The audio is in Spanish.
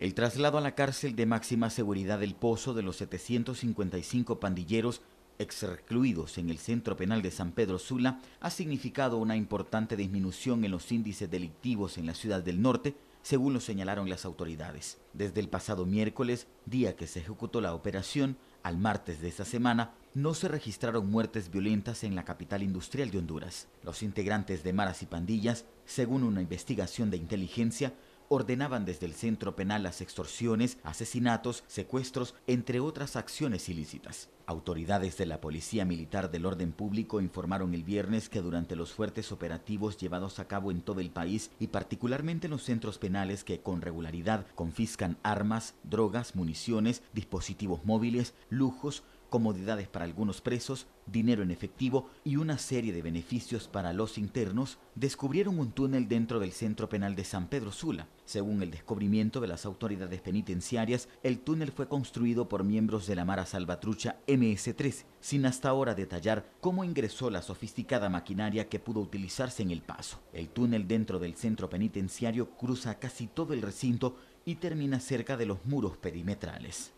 El traslado a la cárcel de máxima seguridad del Pozo de los 755 pandilleros excluidos en el Centro Penal de San Pedro Sula ha significado una importante disminución en los índices delictivos en la ciudad del norte, según lo señalaron las autoridades. Desde el pasado miércoles, día que se ejecutó la operación, al martes de esta semana, no se registraron muertes violentas en la capital industrial de Honduras. Los integrantes de maras y pandillas, según una investigación de inteligencia, ordenaban desde el centro penal las extorsiones, asesinatos, secuestros, entre otras acciones ilícitas. Autoridades de la Policía Militar del Orden Público informaron el viernes que durante los fuertes operativos llevados a cabo en todo el país y particularmente en los centros penales que con regularidad confiscan armas, drogas, municiones, dispositivos móviles, lujos, comodidades para algunos presos, dinero en efectivo y una serie de beneficios para los internos, descubrieron un túnel dentro del centro penal de San Pedro Sula. Según el descubrimiento de las autoridades penitenciarias, el túnel fue construido por miembros de la Mara Salvatrucha ms 3 sin hasta ahora detallar cómo ingresó la sofisticada maquinaria que pudo utilizarse en el paso. El túnel dentro del centro penitenciario cruza casi todo el recinto y termina cerca de los muros perimetrales.